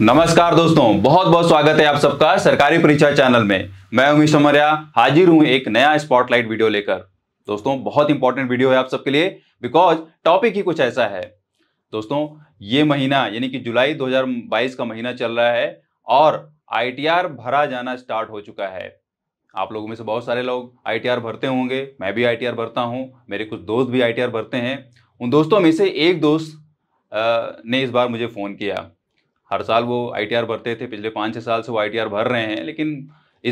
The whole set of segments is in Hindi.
नमस्कार दोस्तों बहुत बहुत स्वागत है आप सबका सरकारी परीक्षा चैनल में मैं उमेश अमरिया हाजिर हूं एक नया स्पॉटलाइट वीडियो लेकर दोस्तों बहुत इंपॉर्टेंट वीडियो है आप सबके लिए बिकॉज टॉपिक ही कुछ ऐसा है दोस्तों ये महीना यानी कि जुलाई 2022 का महीना चल रहा है और आई भरा जाना स्टार्ट हो चुका है आप लोगों में से बहुत सारे लोग आई भरते होंगे मैं भी आई भरता हूँ मेरे कुछ दोस्त भी आई भरते हैं उन दोस्तों में से एक दोस्त ने इस बार मुझे फ़ोन किया हर साल वो आई भरते थे पिछले पाँच छः साल से वो आई भर रहे हैं लेकिन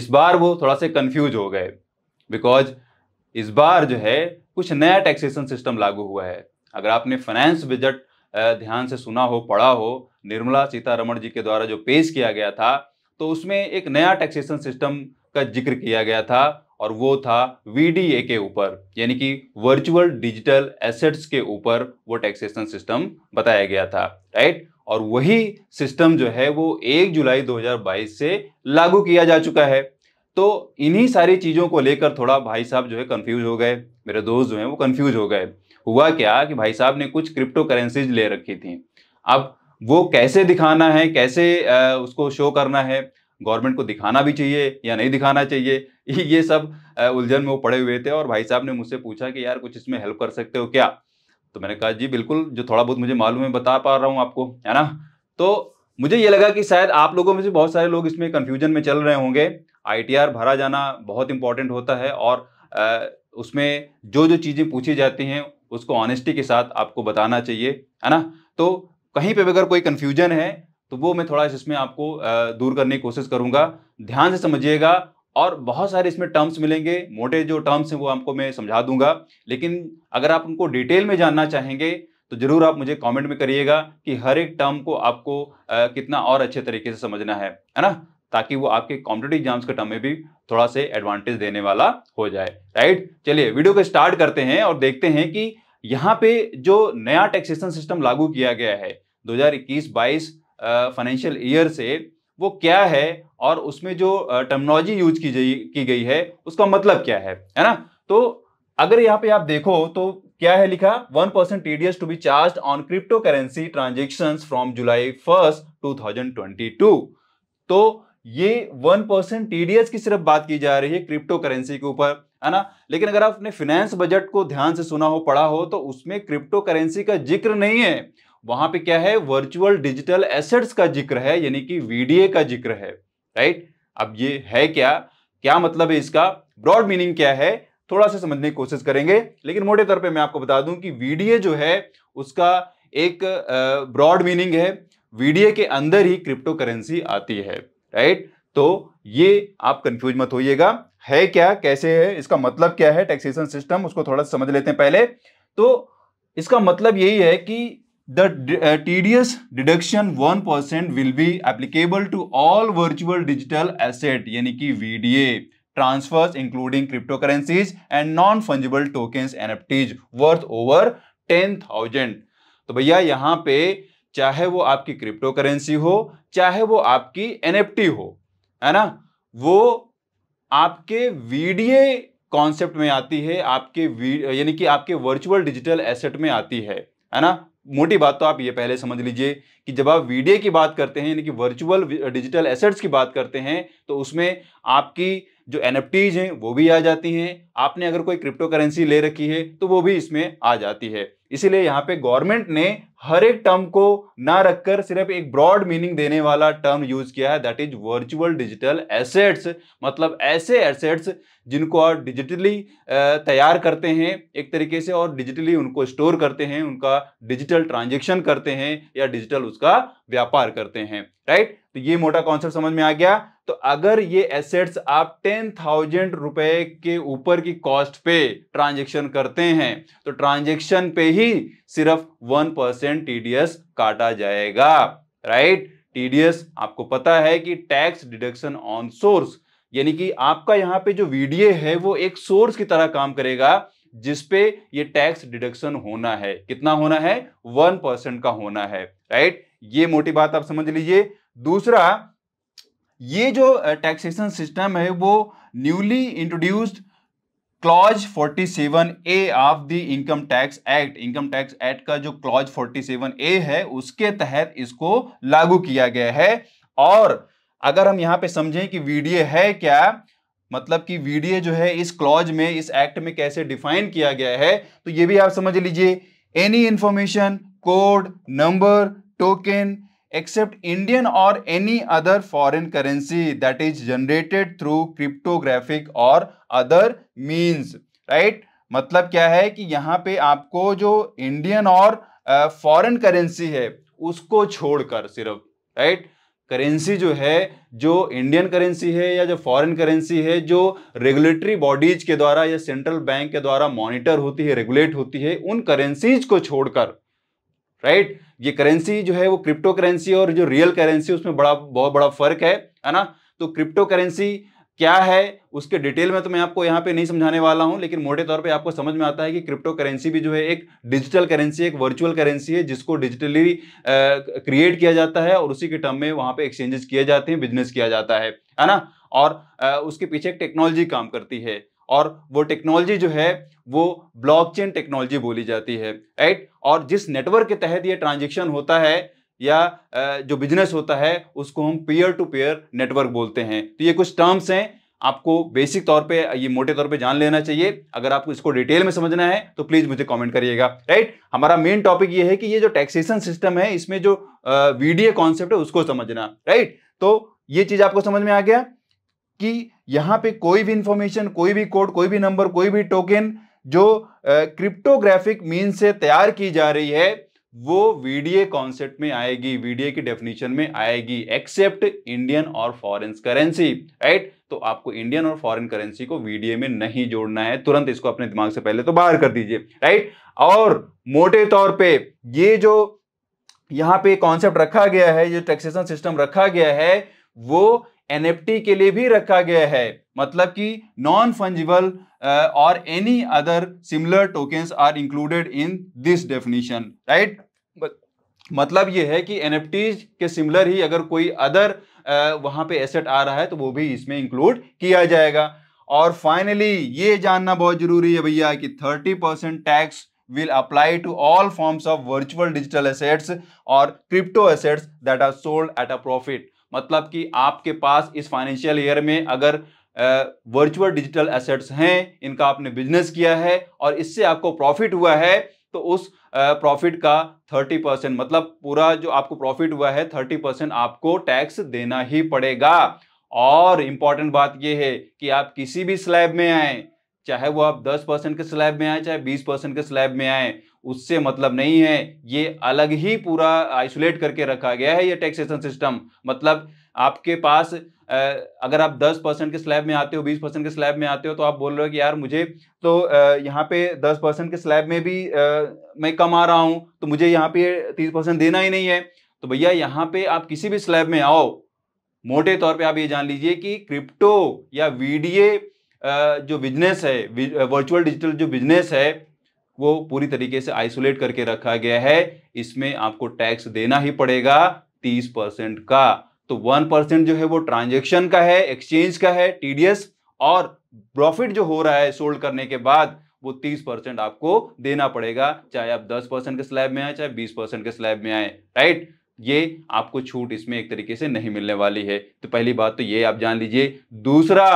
इस बार वो थोड़ा से कन्फ्यूज हो गए बिकॉज इस बार जो है कुछ नया टैक्सेशन सिस्टम लागू हुआ है अगर आपने फाइनेंस बजट ध्यान से सुना हो पढ़ा हो निर्मला सीतारमण जी के द्वारा जो पेश किया गया था तो उसमें एक नया टैक्सेशन सिस्टम का जिक्र किया गया था और वो था वी के ऊपर यानी कि वर्चुअल डिजिटल एसेट्स के ऊपर वो टैक्सेशन सिस्टम बताया गया था राइट और वही सिस्टम जो है वो 1 जुलाई 2022 से लागू किया जा चुका है तो इन्हीं सारी चीज़ों को लेकर थोड़ा भाई साहब जो है कंफ्यूज हो गए मेरे दोस्त जो हैं वो कंफ्यूज हो गए हुआ क्या कि भाई साहब ने कुछ क्रिप्टो करेंसीज ले रखी थी अब वो कैसे दिखाना है कैसे उसको शो करना है गवर्नमेंट को दिखाना भी चाहिए या नहीं दिखाना चाहिए ये सब उलझन में वो पड़े हुए थे और भाई साहब ने मुझसे पूछा कि यार कुछ इसमें हेल्प कर सकते हो क्या तो मैंने कहा जी बिल्कुल जो थोड़ा बहुत मुझे मालूम है बता पा रहा हूँ आपको है ना तो मुझे ये लगा कि शायद आप लोगों में से बहुत सारे लोग इसमें कन्फ्यूजन में चल रहे होंगे आई भरा जाना बहुत इंपॉर्टेंट होता है और उसमें जो जो चीज़ें पूछी जाती हैं उसको ऑनेस्टी के साथ आपको बताना चाहिए है ना तो कहीं पे भी अगर कोई कन्फ्यूजन है तो वो मैं थोड़ा इसमें आपको दूर करने की कोशिश करूंगा ध्यान से समझिएगा और बहुत सारे इसमें टर्म्स मिलेंगे मोटे जो टर्म्स हैं वो आपको मैं समझा दूंगा लेकिन अगर आप उनको डिटेल में जानना चाहेंगे तो ज़रूर आप मुझे कमेंट में करिएगा कि हर एक टर्म को आपको आ, कितना और अच्छे तरीके से समझना है है ना ताकि वो आपके कॉम्पिटेटिव एग्जाम्स के टर्म में भी थोड़ा से एडवांटेज देने वाला हो जाए राइट चलिए वीडियो को स्टार्ट करते हैं और देखते हैं कि यहाँ पे जो नया टैक्सेशन सिस्टम लागू किया गया है दो हजार फाइनेंशियल ईयर से वो क्या है और उसमें जो टर्मनोलॉजी यूज की गई की गई है उसका मतलब क्या है है ना तो अगर यहाँ पे आप देखो तो क्या है लिखा one percent TDS to be charge on crypto currency transaction from July first two thousand twenty two तो ये वन परसेंट टीडीएस की सिर्फ बात की जा रही है क्रिप्टो करेंसी के ऊपर है ना लेकिन अगर आपने फिनेंस बजट को ध्यान से सुना हो पढ़ा हो तो उसमें क्रिप्टो करेंसी का जिक्र नहीं है वहां पे क्या है वर्चुअल डिजिटल एसेट्स का जिक्र है यानी कि वीडीए का जिक्र है राइट अब ये है क्या क्या मतलब है इसका ब्रॉड मीनिंग क्या है थोड़ा सा समझने की कोशिश करेंगे लेकिन मोटे तौर पे मैं आपको बता दूं कि वीडीए जो है उसका एक ब्रॉड मीनिंग है वीडीए के अंदर ही क्रिप्टो करेंसी आती है राइट तो ये आप कंफ्यूज मत होइएगा है क्या कैसे है इसका मतलब क्या है टैक्सेशन सिस्टम उसको थोड़ा समझ लेते हैं पहले तो इसका मतलब यही है कि the uh, tedious deduction 1% will be applicable to all virtual digital asset यानी कि VDA transfers including cryptocurrencies and non-fungible tokens NFTs worth over 10,000 तो भैया यहाँ पे चाहे वो आपकी क्रिप्टो करेंसी हो चाहे वो आपकी एनएफटी हो है ना वो आपके वीडीए कॉन्सेप्ट में आती है आपके यानी कि आपके वर्चुअल डिजिटल एसेट में आती है है ना मोटी बात तो आप ये पहले समझ लीजिए कि जब आप वीडियो की बात करते हैं यानी कि वर्चुअल डिजिटल एसेट्स की बात करते हैं तो उसमें आपकी जो एन हैं वो भी आ जाती हैं आपने अगर कोई क्रिप्टो करेंसी ले रखी है तो वो भी इसमें आ जाती है इसीलिए यहाँ पे गवर्नमेंट ने हर एक टर्म को ना रखकर सिर्फ एक ब्रॉड मीनिंग देने वाला टर्म यूज किया है that is virtual digital assets मतलब ऐसे एसेट्स जिनको आप डिजिटली तैयार करते हैं एक तरीके से और डिजिटली उनको स्टोर करते हैं उनका डिजिटल ट्रांजेक्शन करते हैं या डिजिटल उसका व्यापार करते हैं राइट तो ये मोटा कॉन्सेप्ट समझ में आ गया तो अगर ये एसेट्स आप टेन थाउजेंड रुपए के ऊपर की कॉस्ट पे ट्रांजेक्शन करते हैं तो ट्रांजेक्शन पे ही सिर्फ वन परसेंट टीडीएस काटा जाएगा राइट टीडीएस आपको पता है कि टैक्स डिडक्शन ऑन सोर्स यानी कि आपका यहाँ पे जो वीडीए है वो एक सोर्स की तरह काम करेगा जिसपे ये टैक्स डिडक्शन होना है कितना होना है वन परसेंट का होना है राइट ये मोटी बात आप समझ लीजिए दूसरा ये जो टैक्सेशन सिस्टम है वो newly introduced clause 47 A of the income tax act income tax act का जो क्लॉज 47 ए है उसके तहत इसको लागू किया गया है और अगर हम यहां पे समझें कि वीडियो है क्या मतलब कि वीडियो जो है इस क्लॉज में इस एक्ट में कैसे डिफाइन किया गया है तो ये भी आप समझ लीजिए any information code number token except Indian और any other foreign currency that is generated through cryptographic और अदर मीन्स राइट मतलब क्या है कि यहाँ पे आपको जो इंडियन और फॉरेन करेंसी है उसको छोड़कर सिर्फ राइट करेंसी जो है जो इंडियन करेंसी है या जो फॉरेन करेंसी है जो रेगुलेटरी बॉडीज के द्वारा या सेंट्रल बैंक के द्वारा मॉनिटर होती है रेगुलेट होती है उन करेंसीज को छोड़कर राइट ये करेंसी जो है वो क्रिप्टो करेंसी और जो रियल करेंसी उसमें बड़ा बहुत बड़ा फर्क है है ना तो क्रिप्टो करेंसी क्या है उसके डिटेल में तो मैं आपको यहाँ पे नहीं समझाने वाला हूँ लेकिन मोटे तौर पे आपको समझ में आता है कि क्रिप्टो करेंसी भी जो है एक डिजिटल करेंसी एक वर्चुअल करेंसी है जिसको डिजिटली क्रिएट किया जाता है और उसी के टर्म में वहाँ पे एक्सचेंजेस किए जाते हैं बिजनेस किया जाता है है ना और आ, उसके पीछे एक टेक्नोलॉजी काम करती है और वो टेक्नोलॉजी जो है वो ब्लॉकचेन टेक्नोलॉजी बोली जाती है राइट और जिस नेटवर्क के तहत ये ट्रांजेक्शन होता है या जो बिजनेस होता है उसको हम पीयर टू पीयर नेटवर्क बोलते हैं तो ये कुछ टर्म्स हैं आपको बेसिक तौर पे ये मोटे तौर पे जान लेना चाहिए अगर आपको इसको डिटेल में समझना है तो प्लीज मुझे कमेंट करिएगा राइट हमारा मेन टॉपिक ये है कि ये जो टैक्सेशन सिस्टम है इसमें जो वीडीए कॉन्सेप्ट है उसको समझना राइट तो ये चीज आपको समझ में आ गया कि यहाँ पे कोई भी इंफॉर्मेशन कोई भी कोड कोई भी नंबर कोई भी टोकन जो क्रिप्टोग्राफिक मीन से तैयार की जा रही है वो वीडीए कॉन्सेप्ट में आएगी वीडीए की डेफिनेशन में आएगी एक्सेप्ट इंडियन और फॉरेन करेंसी राइट तो आपको इंडियन और फॉरेन करेंसी को वीडीए में नहीं जोड़ना है तुरंत इसको अपने दिमाग से पहले तो बाहर कर दीजिए राइट और मोटे तौर पे ये जो यहां पे कॉन्सेप्ट रखा गया है जो टैक्सेशन सिस्टम रखा गया है वो एनएफटी के लिए भी रखा गया है मतलब कि नॉन फंजिबल और any other similar tokens are included in this definition right मतलब ये है कि एन के सिमिलर ही अगर कोई अदर uh, वहां पे एसेट आ रहा है तो वो भी इसमें इंक्लूड किया जाएगा और फाइनली ये जानना बहुत जरूरी है भैया कि 30 percent tax will apply to all forms of virtual digital assets और crypto assets that are sold at a profit मतलब कि आपके पास इस फाइनेंशियल ईयर में अगर वर्चुअल डिजिटल एसेट्स हैं इनका आपने बिजनेस किया है और इससे आपको प्रॉफिट हुआ है तो उस प्रॉफिट का थर्टी परसेंट मतलब पूरा जो आपको प्रॉफिट हुआ है थर्टी परसेंट आपको टैक्स देना ही पड़ेगा और इंपॉर्टेंट बात यह है कि आप किसी भी स्लैब में आए चाहे वो आप 10 परसेंट के स्लैब में आए चाहे 20 परसेंट के स्लैब में आए उससे मतलब नहीं है ये अलग ही पूरा आइसोलेट करके रखा गया है ये टैक्सेशन सिस्टम मतलब आपके पास अगर आप 10 परसेंट के स्लैब में आते हो 20 परसेंट के स्लैब में आते हो तो आप बोल रहे हो कि यार मुझे तो यहाँ पे 10 परसेंट के स्लैब में भी मैं कम आ रहा हूँ तो मुझे यहाँ पे 30 परसेंट देना ही नहीं है तो भैया यहाँ पे आप किसी भी स्लैब में आओ मोटे तौर पे आप ये जान लीजिए कि क्रिप्टो या वीडीए जो बिजनेस है वर्चुअल डिजिटल जो बिजनेस है को पूरी तरीके से आइसोलेट करके रखा गया है इसमें आपको टैक्स देना ही पड़ेगा तीस परसेंट का तो वन परसेंट जो है वो ट्रांजेक्शन का है एक्सचेंज का है टीडीएस और प्रॉफिट जो हो रहा है सोल्ड करने के बाद वो तीस परसेंट आपको देना पड़ेगा चाहे आप दस परसेंट के स्लैब में आए चाहे बीस परसेंट के स्लैब में आए राइट ये आपको छूट इसमें एक तरीके से नहीं मिलने वाली है तो पहली बात तो ये आप जान लीजिए दूसरा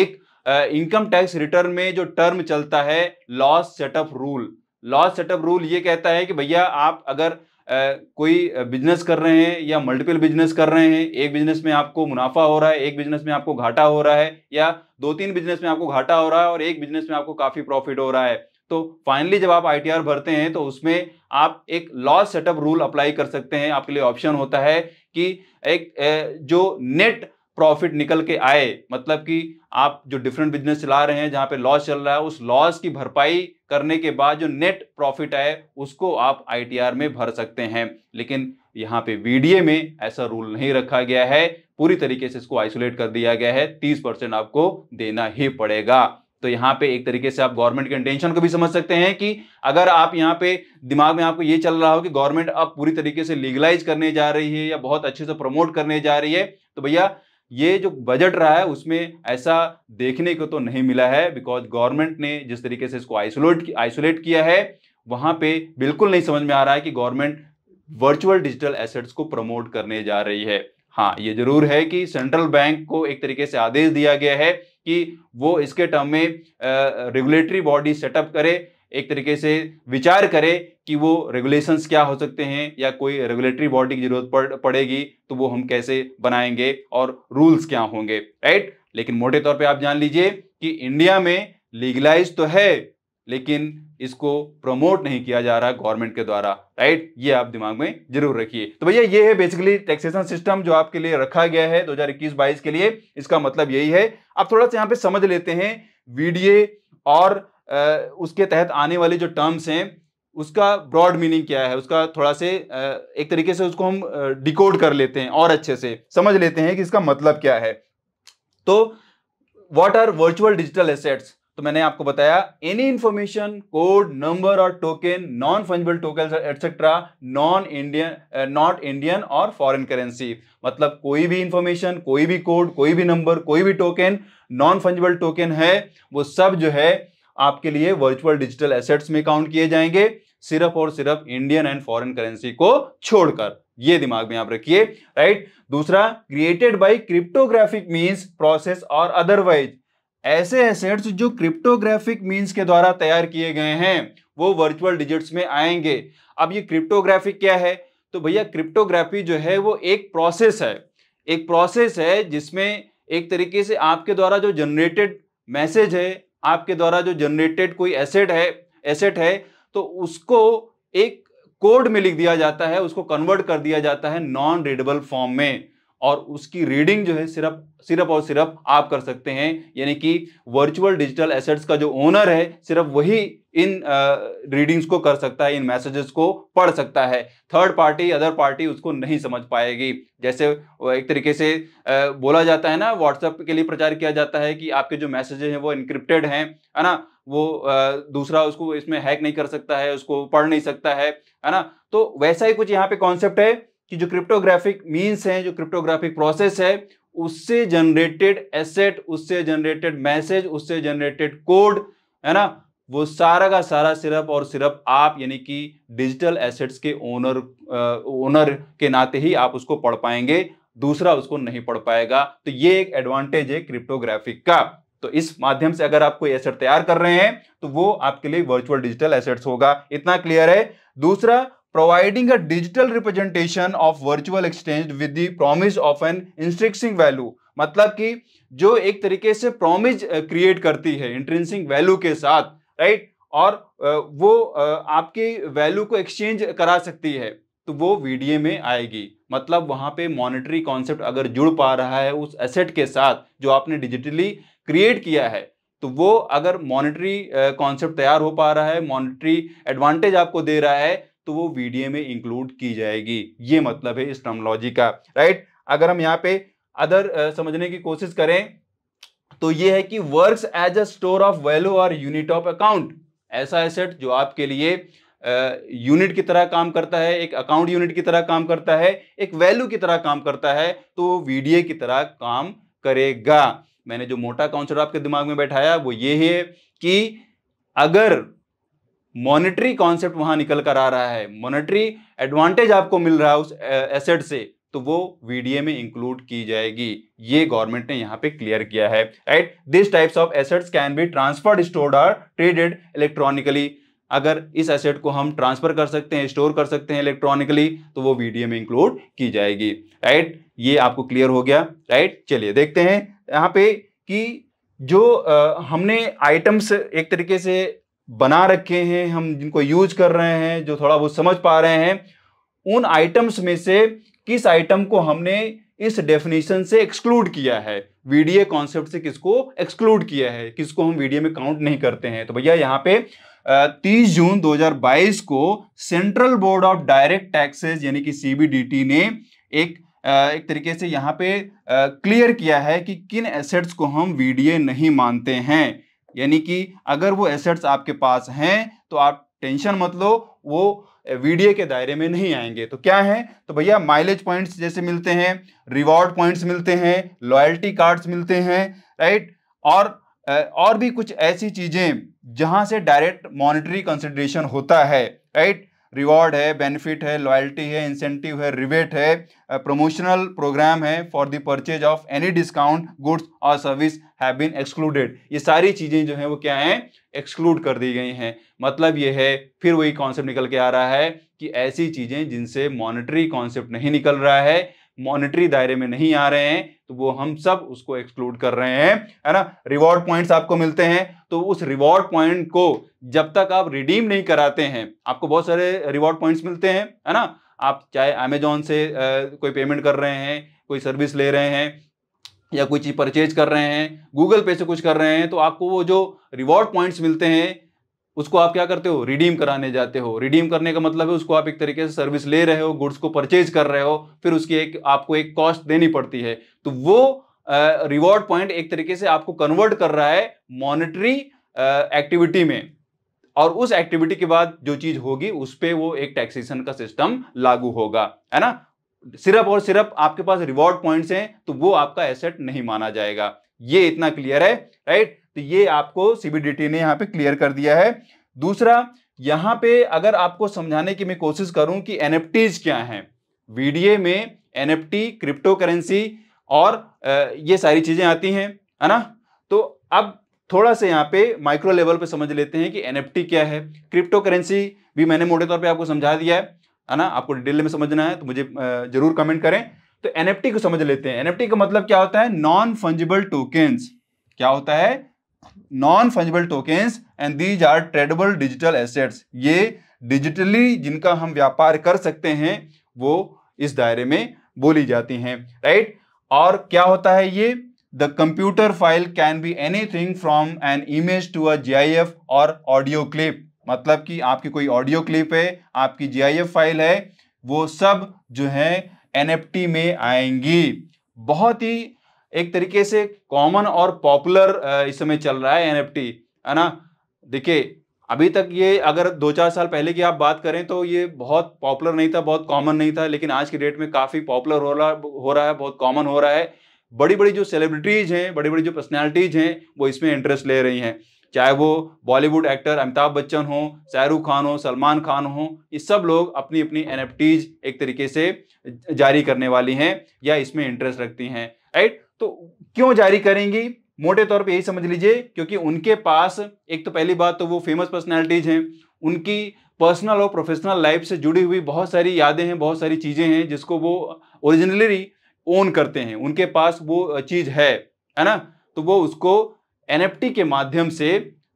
एक इनकम टैक्स रिटर्न में जो टर्म चलता है loss set off rule loss set off rule ये कहता है कि भैया आप अगर Uh, कोई बिजनेस कर रहे हैं या मल्टीपल बिजनेस कर रहे हैं एक बिजनेस में आपको मुनाफा हो रहा है एक बिजनेस में आपको घाटा हो रहा है या दो तीन बिजनेस में आपको घाटा हो रहा है और एक बिजनेस में आपको काफ़ी प्रॉफिट हो रहा है तो फाइनली जब आप आईटीआर भरते हैं तो उसमें आप एक लॉस सेटअप रूल अप्लाई कर सकते हैं आपके लिए ऑप्शन होता है कि एक जो नेट प्रॉफिट निकल के आए मतलब कि आप जो डिफरेंट बिजनेस चला रहे हैं जहाँ पे लॉस चल रहा है उस लॉस की भरपाई करने के बाद जो नेट प्रॉफिट आए उसको आप आईटीआर में भर सकते हैं लेकिन यहाँ पे वीडीए में ऐसा रूल नहीं रखा गया है पूरी तरीके से इसको आइसोलेट कर दिया गया है तीस परसेंट आपको देना ही पड़ेगा तो यहाँ पे एक तरीके से आप गवर्नमेंट के इंटेंशन को भी समझ सकते हैं कि अगर आप यहाँ पे दिमाग में आपको ये चल रहा हो कि गवर्नमेंट अब पूरी तरीके से लीगलाइज करने जा रही है या बहुत अच्छे से प्रमोट करने जा रही है तो भैया ये जो बजट रहा है उसमें ऐसा देखने को तो नहीं मिला है बिकॉज गवर्नमेंट ने जिस तरीके से इसको आइसोलेट आइसोलेट किया है वहां पे बिल्कुल नहीं समझ में आ रहा है कि गवर्नमेंट वर्चुअल डिजिटल एसेट्स को प्रमोट करने जा रही है हाँ ये जरूर है कि सेंट्रल बैंक को एक तरीके से आदेश दिया गया है कि वो इसके टर्म में रेगुलेटरी बॉडी सेटअप करे एक तरीके से विचार करे कि वो रेगुलेशंस क्या हो सकते हैं या कोई रेगुलेटरी बॉडी की जरूरत पड़ पड़ेगी तो वो हम कैसे बनाएंगे और रूल्स क्या होंगे राइट लेकिन मोटे तौर पे आप जान लीजिए कि इंडिया में लीगलाइज तो है लेकिन इसको प्रमोट नहीं किया जा रहा गवर्नमेंट के द्वारा राइट ये आप दिमाग में जरूर रखिए तो भैया ये है बेसिकली टैक्सेशन सिस्टम जो आपके लिए रखा गया है 2021-22 के लिए इसका मतलब यही है आप थोड़ा सा यहाँ पे समझ लेते हैं वीडियो और उसके तहत आने वाले जो टर्म्स हैं उसका ब्रॉड मीनिंग क्या है उसका थोड़ा से एक तरीके से उसको हम डिकोड कर लेते हैं और अच्छे से समझ लेते हैं कि इसका मतलब क्या है तो what are virtual digital assets तो मैंने आपको बताया एनी इंफॉर्मेशन कोड नंबर और token non fungible token etcetera non Indian not Indian और फॉरेन करेंसी मतलब कोई भी इंफॉर्मेशन कोई भी कोड कोई भी नंबर कोई भी टोकन नॉन फंजिबल टोकन है वो सब जो है आपके लिए वर्चुअल डिजिटल एसेट्स में काउंट किए जाएंगे सिर्फ और सिर्फ इंडियन एंड फॉरेन करेंसी को छोड़कर ये दिमाग में आप रखिए राइट दूसरा created by cryptographic means process और अदरवाइज ऐसे एसेट्स जो क्रिप्टोग्राफिक मीन्स के द्वारा तैयार किए गए हैं वो वर्चुअल डिजिट्स में आएंगे अब ये क्रिप्टोग्राफिक क्या है तो भैया क्रिप्टोग्राफी जो है वो एक प्रोसेस है एक प्रोसेस है जिसमें एक तरीके से आपके द्वारा जो जनरेटेड मैसेज है आपके द्वारा जो जनरेटेड कोई एसेट है एसेट है तो उसको एक कोड में लिख दिया जाता है उसको कन्वर्ट कर दिया जाता है नॉन रीडेबल फॉर्म में और उसकी रीडिंग जो है सिर्फ सिर्फ और सिर्फ आप कर सकते हैं यानी कि वर्चुअल डिजिटल एसेट्स का जो ओनर है सिर्फ वही इन रीडिंग्स को कर सकता है इन मैसेजेस को पढ़ सकता है थर्ड पार्टी अदर पार्टी उसको नहीं समझ पाएगी जैसे एक तरीके से बोला जाता है ना व्हाट्सएप के लिए प्रचार किया जाता है कि आपके जो मैसेजेस हैं वो इनक्रिप्टेड हैं है ना वो दूसरा उसको इसमें हैक नहीं कर सकता है उसको पढ़ नहीं सकता है है ना तो वैसा ही कुछ यहाँ पे कॉन्सेप्ट है कि जो क्रिप्टोग्राफिक मीन्स हैं जो क्रिप्टोग्राफिक प्रोसेस है उससे जनरेटेड एसेट उससे जनरेटेड मैसेज उससे जनरेटेड कोड है ना वो सारा का सारा सिर्फ और सिर्फ आप यानी कि डिजिटल एसेट्स के ओनर ओनर के नाते ही आप उसको पढ़ पाएंगे दूसरा उसको नहीं पढ़ पाएगा तो ये एक एडवांटेज है क्रिप्टोग्राफिक का तो इस माध्यम से अगर आप कोई एसेट तैयार कर रहे हैं तो वो आपके लिए वर्चुअल डिजिटल एसेट्स होगा इतना क्लियर है दूसरा providing a digital representation of virtual exchange with the promise of an intrinsic value मतलब कि जो एक तरीके से प्रॉमिस क्रिएट करती है इंट्रेंसिंग वैल्यू के साथ राइट और वो आपके वैल्यू को एक्सचेंज करा सकती है तो वो वीडीए में आएगी मतलब वहाँ पे मॉनेटरी कॉन्सेप्ट अगर जुड़ पा रहा है उस एसेट के साथ जो आपने डिजिटली क्रिएट किया है तो वो अगर मॉनेटरी कॉन्सेप्ट तैयार हो पा रहा है मॉनेटरी एडवांटेज आपको दे रहा है तो वो वीडीए में इंक्लूड की जाएगी ये मतलब है इस टर्मोलॉजी का राइट अगर हम यहाँ पे अदर समझने की कोशिश करें तो ये है कि works as a store of value और यूनिट ऑफ अकाउंट ऐसा एसेट जो आपके लिए यूनिट की तरह काम करता है एक अकाउंट यूनिट की तरह काम करता है एक वैल्यू की तरह काम करता है तो वीडीए की तरह काम करेगा मैंने जो मोटा कॉन्सेप्ट आपके दिमाग में बैठाया वो ये है कि अगर मॉनेटरी कॉन्सेप्ट वहां निकल कर आ रहा है मॉनेटरी एडवांटेज आपको मिल रहा है उस एसेट से तो वो वीडीए में इंक्लूड की जाएगी ये गवर्नमेंट ने यहाँ पे क्लियर किया है right this types of assets can be transferred stored और ट्रेडेड इलेक्ट्रॉनिकली अगर इस एसेट को हम ट्रांसफर कर सकते हैं स्टोर कर सकते हैं इलेक्ट्रॉनिकली तो वो वीडीए में इंक्लूड की जाएगी राइट ये आपको क्लियर हो गया राइट चलिए देखते हैं यहाँ पे कि जो आ, हमने आइटम्स एक तरीके से बना रखे हैं हम जिनको यूज कर रहे हैं जो थोड़ा बहुत समझ पा रहे हैं उन आइटम्स में से किस आइटम को हमने इस डेफिनेशन से एक्सक्लूड किया है वीडीए कॉन्सेप्ट से किसको एक्सक्लूड किया है किसको हम वीडीए में काउंट नहीं करते हैं तो भैया यहाँ पे 30 जून 2022 को central board of direct taxes यानी कि सीबीडीटी ने एक एक तरीके से यहाँ पे क्लियर किया है कि किन एसेट्स को हम वीडीए नहीं मानते हैं यानी कि अगर वो एसेट्स आपके पास हैं तो आप टेंशन मत लो वो वीडियो के दायरे में नहीं आएंगे तो क्या है तो भैया माइलेज पॉइंट्स जैसे मिलते हैं रिवॉर्ड पॉइंट्स मिलते हैं लॉयल्टी कार्ड्स मिलते हैं राइट और और भी कुछ ऐसी चीज़ें जहां से डायरेक्ट मॉनिटरी कंसिडरेशन होता है राइट रिवॉर्ड है बेनिफिट है लॉयल्टी है इंसेंटिव है रिबेट है प्रमोशनल प्रोग्राम है for the purchase of any discount goods और सर्विस हैव बीन एक्सक्लूडेड ये सारी चीज़ें जो है वो क्या है एक्सक्लूड कर दी गई हैं मतलब ये है फिर वही कॉन्सेप्ट निकल के आ रहा है कि ऐसी चीज़ें जिनसे मॉनिटरी कॉन्सेप्ट नहीं निकल रहा है मॉनिटरी दायरे में नहीं आ रहे हैं तो वो हम सब उसको एक्सक्लूड कर रहे हैं है ना रिवॉर्ड पॉइंट्स आपको मिलते हैं तो उस रिवॉर्ड पॉइंट को जब तक आप रिडीम नहीं कराते हैं आपको बहुत सारे रिवॉर्ड पॉइंट्स मिलते हैं है ना आप चाहे अमेजोन से आ, कोई पेमेंट कर रहे हैं कोई सर्विस ले रहे हैं या कोई चीज़ परचेज कर रहे हैं गूगल पे से कुछ कर रहे हैं तो आपको वो जो रिवॉर्ड पॉइंट्स मिलते हैं उसको आप क्या करते हो रिडीम कराने जाते हो रिडीम करने का मतलब है उसको आप एक तरीके से सर्विस ले रहे हो गुड्स को परचेज कर रहे हो फिर उसकी एक आपको एक कॉस्ट देनी पड़ती है तो वो रिवॉर्ड uh, पॉइंट एक तरीके से आपको कन्वर्ट कर रहा है मॉनिटरी एक्टिविटी uh, में और उस एक्टिविटी के बाद जो चीज होगी उस पर वो एक टैक्सेशन का सिस्टम लागू होगा है ना सिर्फ और सिर्फ आपके पास रिवॉर्ड पॉइंट्स हैं तो वो आपका एसेट नहीं माना जाएगा ये इतना क्लियर है राइट तो ये आपको सीबीडीटी ने यहाँ पे क्लियर कर दिया है दूसरा यहाँ पे अगर आपको समझाने की मैं कोशिश करूं कि एन क्या हैं वीडीए में एन क्रिप्टो करेंसी और ये सारी चीजें आती हैं है ना तो अब थोड़ा सा यहाँ पे माइक्रो लेवल पे समझ लेते हैं कि एन क्या है क्रिप्टो करेंसी भी मैंने मोटे तौर पे आपको समझा दिया है है ना आपको डिटेल में समझना है तो मुझे जरूर कमेंट करें तो एनएफटी को समझ लेते हैं एनएफटी का मतलब क्या होता है नॉन फंजिबल टोकेंस क्या होता है non fungible tokens and these are tradable digital assets ये डिजिटली जिनका हम व्यापार कर सकते हैं वो इस दायरे में बोली जाती हैं राइट और क्या होता है ये the computer file can be thing from an image to a GIF और ऑडियो क्लिप मतलब कि आपकी कोई ऑडियो क्लिप है आपकी जीआईएफ फाइल है वो सब जो है एनएफटी में आएंगी बहुत ही एक तरीके से कॉमन और पॉपुलर इस समय चल रहा है एनएफटी है ना देखिए अभी तक ये अगर दो चार साल पहले की आप बात करें तो ये बहुत पॉपुलर नहीं था बहुत कॉमन नहीं था लेकिन आज की डेट में काफ़ी पॉपुलर हो रहा हो रहा है बहुत कॉमन हो रहा है बड़ी बड़ी जो सेलिब्रिटीज़ हैं बड़ी बड़ी जो पर्सनैलिटीज़ हैं वो इसमें इंटरेस्ट ले रही हैं चाहे वो बॉलीवुड एक्टर अमिताभ बच्चन हो शाहरुख खान हो सलमान खान हो ये सब लोग अपनी अपनी एन एक तरीके से जारी करने वाली हैं या इसमें इंटरेस्ट रखती हैं राइट तो क्यों जारी करेंगी मोटे तौर पे यही समझ लीजिए क्योंकि उनके पास एक तो पहली बात तो वो फेमस पर्सनैलिटीज़ हैं उनकी पर्सनल और प्रोफेशनल लाइफ से जुड़ी हुई बहुत सारी यादें हैं बहुत सारी चीज़ें हैं जिसको वो ओरिजिनली ओन करते हैं उनके पास वो चीज़ है है ना तो वो उसको एनएफटी के माध्यम से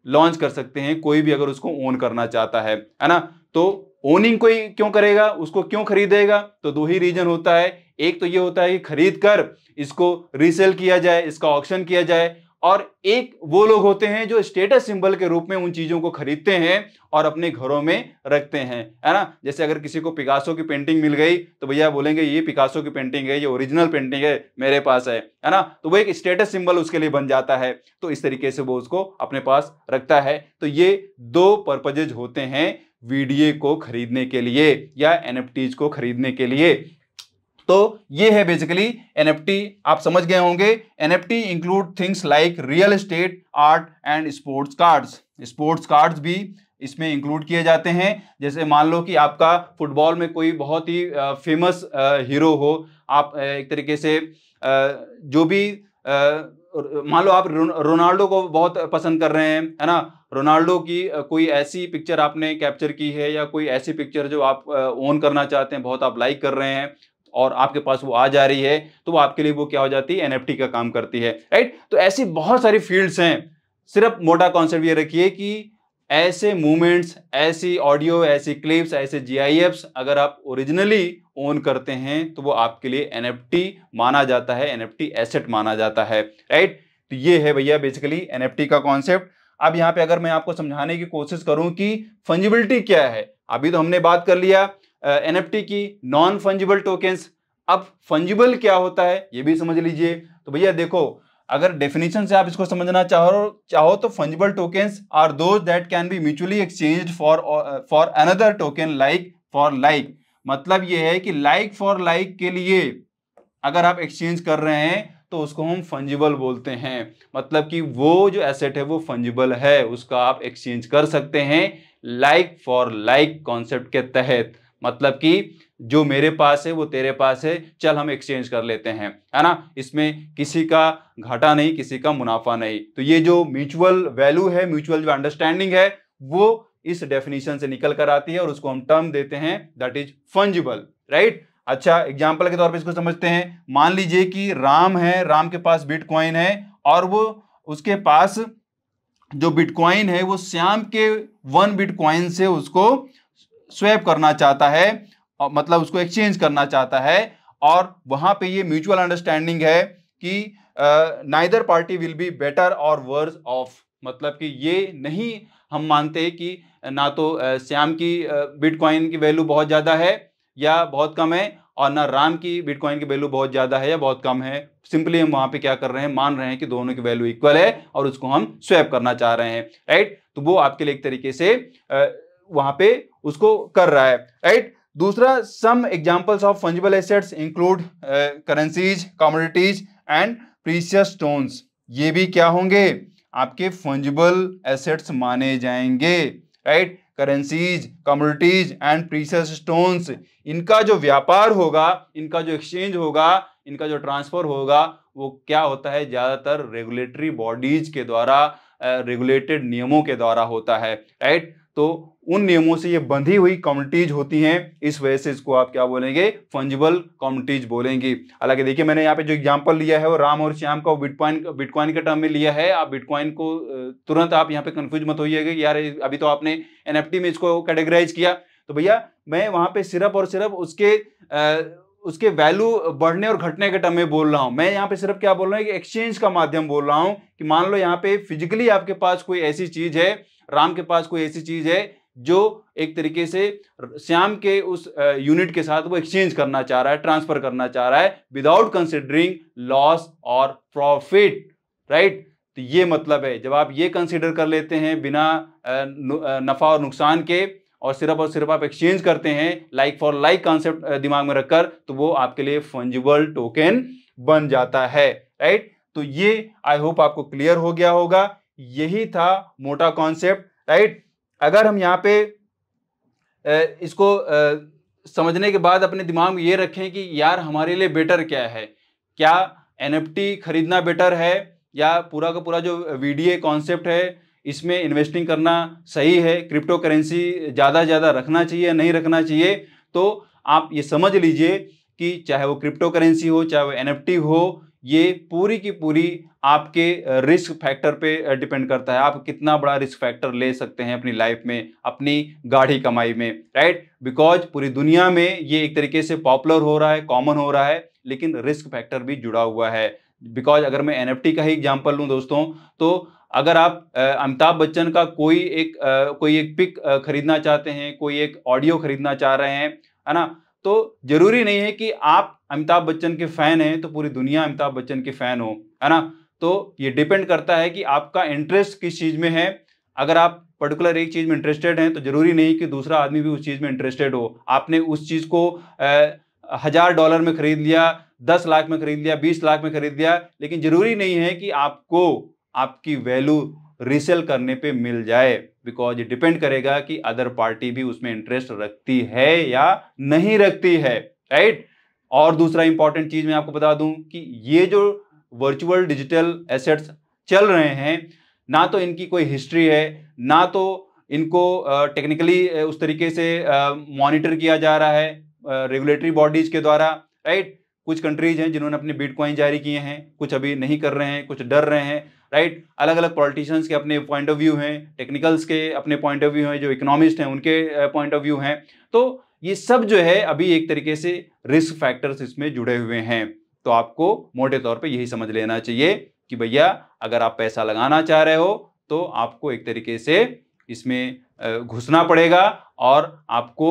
लॉन्च कर सकते हैं कोई भी अगर उसको ओन करना चाहता है है ना तो ओनिंग कोई क्यों करेगा उसको क्यों खरीदेगा तो दो ही रीजन होता है एक तो ये होता है कि खरीद कर इसको रीसेल किया जाए इसका ऑप्शन किया जाए और एक वो लोग होते हैं जो स्टेटस सिंबल के रूप में उन चीज़ों को खरीदते हैं और अपने घरों में रखते हैं है ना जैसे अगर किसी को पिकासो की पेंटिंग मिल गई तो भैया बोलेंगे ये पिकासो की पेंटिंग है ये ओरिजिनल पेंटिंग है मेरे पास है है ना तो वो एक स्टेटस सिंबल उसके लिए बन जाता है तो इस तरीके से वो उसको अपने पास रखता है तो ये दो पर्पजेज होते हैं वीडीए को खरीदने के लिए या एन को खरीदने के लिए तो ये है बेसिकली एनएफटी आप समझ गए होंगे NFT include things like real estate art and sports cards sports cards भी इसमें इंक्लूड किए जाते हैं जैसे मान लो कि आपका फुटबॉल में कोई बहुत ही फेमस हीरो हो आप एक तरीके से जो भी मान लो आप रोनाल्डो को बहुत पसंद कर रहे हैं है ना रोनाल्डो की कोई ऐसी पिक्चर आपने कैप्चर की है या कोई ऐसी पिक्चर जो आप ओन करना चाहते हैं बहुत आप लाइक कर रहे हैं और आपके पास वो आ जा रही है तो वो आपके लिए वो क्या हो जाती है एनएफटी का काम करती है राइट तो ऐसी बहुत सारी फील्ड्स हैं सिर्फ मोटा कॉन्सेप्ट ये रखिए कि ऐसे मूवमेंट्स ऐसी ऑडियो ऐसी क्लिप्स ऐसे जी अगर आप ओरिजिनली ओन करते हैं तो वो आपके लिए एन माना जाता है एन एसेट माना जाता है राइट तो ये है भैया बेसिकली एन का कॉन्सेप्ट अब यहाँ पे अगर मैं आपको समझाने की कोशिश करूँ कि फंजिबिलिटी क्या है अभी तो हमने बात कर लिया एन की नॉन फंजिबल टोकेंस अब फंजिबल क्या होता है ये भी समझ लीजिए तो भैया देखो अगर डेफिनेशन से आप इसको समझना चाहो चाहो तो fungible tokens are those that can be mutually exchange for for another token like for like मतलब ये है कि लाइक फॉर लाइक के लिए अगर आप एक्सचेंज कर रहे हैं तो उसको हम फंजिबल बोलते हैं मतलब कि वो जो एसेट है वो फंजिबल है उसका आप एक्सचेंज कर सकते हैं लाइक फॉर लाइक कॉन्सेप्ट के तहत मतलब कि जो मेरे पास है वो तेरे पास है चल हम एक्सचेंज कर लेते हैं है ना इसमें किसी का घाटा नहीं किसी का मुनाफा नहीं तो ये जो म्यूचुअल वैल्यू है म्यूचुअल जो अंडरस्टैंडिंग है वो इस डेफिनेशन से निकल कर आती है और उसको हम टर्म देते हैं दैट इज फंजिबल राइट अच्छा एग्जाम्पल के तौर पर इसको समझते हैं मान लीजिए कि राम है राम के पास बिटकॉइन है और वो उसके पास जो बिटकॉइन है वो श्याम के वन बिटकॉइन से उसको स्वैप करना चाहता है मतलब उसको एक्सचेंज करना चाहता है और मतलब वहां पे ये म्यूचुअल अंडरस्टैंडिंग है कि neither party will be better और वर्स ऑफ मतलब कि ये नहीं हम मानते कि ना तो श्याम की बिटकॉइन की वैल्यू बहुत ज़्यादा है या बहुत कम है और ना राम की बिटकॉइन की वैल्यू बहुत ज़्यादा है या बहुत कम है सिंपली हम वहाँ पे क्या कर रहे हैं मान रहे हैं कि दोनों की वैल्यू इक्वल है और उसको हम स्वैप करना चाह रहे हैं राइट तो वो आपके लिए एक तरीके से वहां पे उसको कर रहा है राइट दूसरा some examples of fungible assets include currencies commodities and precious stones ये भी क्या होंगे आपके फंजिबल एसेट्स माने जाएंगे right currencies commodities and precious stones इनका जो व्यापार होगा इनका जो एक्सचेंज होगा इनका जो ट्रांसफर होगा वो क्या होता है ज़्यादातर रेगुलेटरी बॉडीज के द्वारा रेगुलेटेड uh, नियमों के द्वारा होता है राइट तो उन नियमों से ये बंधी हुई कम्युनिटीज होती हैं इस वजह से इसको आप क्या बोलेंगे फंजिबल कम्युनिटीज बोलेंगी हालांकि देखिए मैंने यहाँ पे जो एग्जांपल लिया है वो राम और श्याम का बिटकॉइन बिटकॉइन के टर्म में लिया है आप बिटकॉइन को तुरंत आप यहाँ पे कंफ्यूज मत होइएगा यार अभी तो आपने एन में इसको कैटेगराइज किया तो भैया मैं वहाँ पर सिर्फ और सिर्फ उसके आ, उसके वैल्यू बढ़ने और घटने के टर्म में बोल रहा हूँ मैं यहाँ पे सिर्फ क्या बोल रहा हूँ कि एक्सचेंज का माध्यम बोल रहा हूँ कि मान लो यहाँ पे फिजिकली आपके पास कोई ऐसी चीज़ है राम के पास कोई ऐसी चीज़ है जो एक तरीके से श्याम के उस यूनिट के साथ वो एक्सचेंज करना चाह रहा है ट्रांसफर करना चाह रहा है विदाउट कंसिडरिंग लॉस और प्रॉफिट राइट तो ये मतलब है जब आप ये कंसिडर कर लेते हैं बिना नफ़ा और नुकसान के और सिर्फ और सिर्फ आप एक्सचेंज करते हैं लाइक फॉर लाइक कॉन्सेप्ट दिमाग में रखकर तो वो आपके लिए फंजिबल टोकन बन जाता है राइट तो ये आई होप आपको क्लियर हो गया होगा यही था मोटा कॉन्सेप्ट राइट अगर हम यहाँ पे इसको समझने के बाद अपने दिमाग में ये रखें कि यार हमारे लिए बेटर क्या है क्या एन खरीदना बेटर है या पूरा का पूरा जो वी कॉन्सेप्ट है इसमें इन्वेस्टिंग करना सही है क्रिप्टो करेंसी ज़्यादा ज़्यादा रखना चाहिए नहीं रखना चाहिए तो आप ये समझ लीजिए कि चाहे वो क्रिप्टो करेंसी हो चाहे वो एन हो ये पूरी की पूरी आपके रिस्क फैक्टर पे डिपेंड करता है आप कितना बड़ा रिस्क फैक्टर ले सकते हैं अपनी लाइफ में अपनी गाढ़ी कमाई में राइट बिकॉज पूरी दुनिया में ये एक तरीके से पॉपुलर हो रहा है कॉमन हो रहा है लेकिन रिस्क फैक्टर भी जुड़ा हुआ है बिकॉज अगर मैं एन का ही एग्जाम्पल लूँ दोस्तों तो अगर आप अमिताभ बच्चन का कोई एक आ, कोई एक पिक खरीदना चाहते हैं कोई एक ऑडियो खरीदना चाह रहे हैं है ना तो जरूरी नहीं है कि आप अमिताभ बच्चन के फैन हैं तो पूरी दुनिया अमिताभ बच्चन के फैन हो है ना तो ये डिपेंड करता है कि आपका इंटरेस्ट किस चीज़ में है अगर आप पर्टिकुलर एक चीज़ में इंटरेस्टेड हैं तो ज़रूरी नहीं कि दूसरा आदमी भी उस चीज़ में इंटरेस्टेड हो आपने उस चीज़ को हज़ार डॉलर में ख़रीद लिया दस लाख में ख़रीद लिया बीस लाख में ख़रीद लिया लेकिन ज़रूरी नहीं है कि आपको आपकी वैल्यू रिसेल करने पे मिल जाए बिकॉज डिपेंड करेगा कि अदर पार्टी भी उसमें इंटरेस्ट रखती है या नहीं रखती है राइट और दूसरा इंपॉर्टेंट चीज मैं आपको बता दूं कि ये जो वर्चुअल डिजिटल एसेट्स चल रहे हैं ना तो इनकी कोई हिस्ट्री है ना तो इनको टेक्निकली उस तरीके से मॉनिटर किया जा रहा है रेगुलेटरी बॉडीज के द्वारा राइट कुछ कंट्रीज हैं जिन्होंने अपने बिटकॉइन जारी किए हैं कुछ अभी नहीं कर रहे हैं कुछ डर रहे हैं राइट अलग अलग पॉलिटिशियंस के अपने पॉइंट ऑफ व्यू हैं टेक्निकल्स के अपने पॉइंट ऑफ व्यू हैं जो इकोनॉमिस्ट हैं उनके पॉइंट ऑफ व्यू हैं तो ये सब जो है अभी एक तरीके से रिस्क फैक्टर्स इसमें जुड़े हुए हैं तो आपको मोटे तौर पर यही समझ लेना चाहिए कि भैया अगर आप पैसा लगाना चाह रहे हो तो आपको एक तरीके से इसमें घुसना पड़ेगा और आपको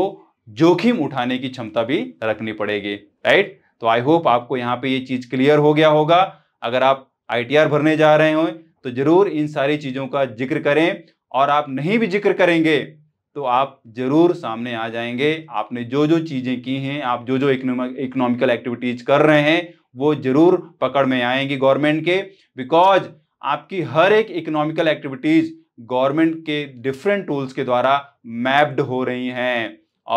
जोखिम उठाने की क्षमता भी रखनी पड़ेगी राइट तो आई होप आपको यहाँ पे ये चीज़ क्लियर हो गया होगा अगर आप आईटीआर भरने जा रहे हो तो ज़रूर इन सारी चीज़ों का जिक्र करें और आप नहीं भी जिक्र करेंगे तो आप ज़रूर सामने आ जाएंगे आपने जो जो चीज़ें की हैं आप जो जो इकोनॉमिकल एक्टिविटीज़ कर रहे हैं वो ज़रूर पकड़ में आएंगी गवर्नमेंट के बिकॉज आपकी हर एक इकोनॉमिकल एक्टिविटीज़ गवर्नमेंट के डिफरेंट टूल्स के द्वारा मैप्ड हो रही हैं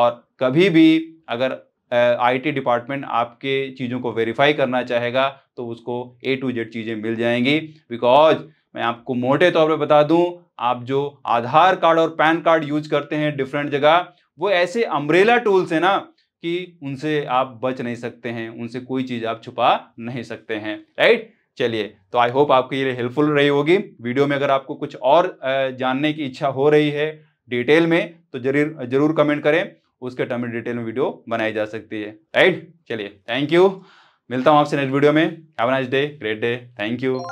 और कभी भी अगर आईटी डिपार्टमेंट आपके चीज़ों को वेरीफाई करना चाहेगा तो उसको ए टू जेड चीज़ें मिल जाएंगी बिकॉज मैं आपको मोटे तौर पर बता दूँ आप जो आधार कार्ड और पैन कार्ड यूज करते हैं डिफरेंट जगह वो ऐसे अम्ब्रेला टूल्स हैं ना कि उनसे आप बच नहीं सकते हैं उनसे कोई चीज़ आप छुपा नहीं सकते हैं राइट चलिए तो आई होप आपके लिए हेल्पफुल रही होगी वीडियो में अगर आपको कुछ और जानने की इच्छा हो रही है डिटेल में तो जरूर जरूर कमेंट करें उसके टर्म डिटेल में वीडियो बनाई जा सकती है राइट चलिए थैंक यू मिलता हूँ आपसे नेक्स्ट वीडियो में have nice day great day thank you